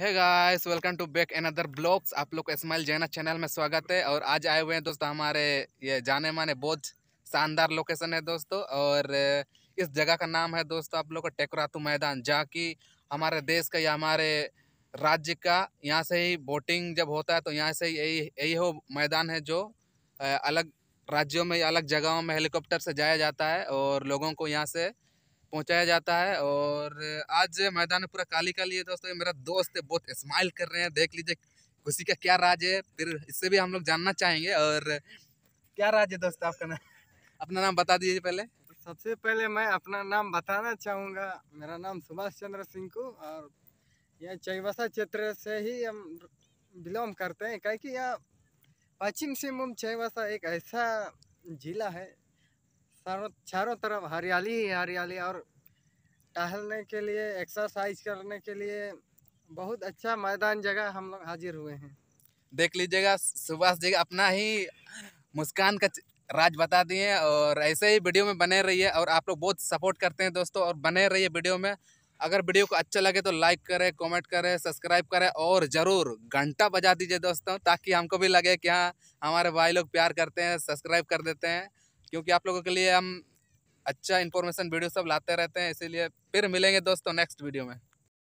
है guys welcome to back another blogs आप लोग इसमाइल जैना चैनल में स्वागत है और आज आए हुए हैं दोस्तों हमारे ये जाने माने बहुत शानदार लोकेशन है दोस्तों और इस जगह का नाम है दोस्तों आप लोग का टेकरातू मैदान जहाँ की हमारे देश का या हमारे राज्य का यहाँ से ही बोटिंग जब होता है तो यहाँ से यही यही हो मैदान है जो अलग राज्यों में अलग जगहों में हेलीकॉप्टर से जाया जाता है और लोगों को यहाँ से पहुंचाया जाता है और आज मैदान में पूरा काली काली है दोस्तों मेरा दोस्त है बहुत स्माइल कर रहे हैं देख लीजिए खुशी का क्या राज है फिर इससे भी हम लोग जानना चाहेंगे और क्या राज है दोस्त आपका नाम अपना नाम बता दीजिए पहले सबसे पहले मैं अपना नाम बताना चाहूँगा मेरा नाम सुभाष चंद्र सिंह को और यह चैवसा क्षेत्र से ही हम बिलोंग करते हैं क्योंकि यह पश्चिम सिंहभूम चैवसा एक ऐसा जिला है चारों चारों तरफ हरियाली ही हरियाली और टहलने के लिए एक्सरसाइज करने के लिए बहुत अच्छा मैदान जगह हम लोग हाजिर हुए हैं देख लीजिएगा सुभाष जी अपना ही मुस्कान का राज बता दिए और ऐसे ही वीडियो में बने रहिए और आप लोग बहुत सपोर्ट करते हैं दोस्तों और बने रहिए वीडियो में अगर वीडियो को अच्छा लगे तो लाइक करें कमेंट करें सब्सक्राइब करें और ज़रूर घंटा बजा दीजिए दोस्तों ताकि हमको भी लगे कि हाँ हमारे भाई लोग प्यार करते हैं सब्सक्राइब कर देते हैं क्योंकि आप लोगों के लिए हम अच्छा इन्फॉर्मेशन वीडियो सब लाते रहते हैं इसीलिए फिर मिलेंगे दोस्तों नेक्स्ट वीडियो में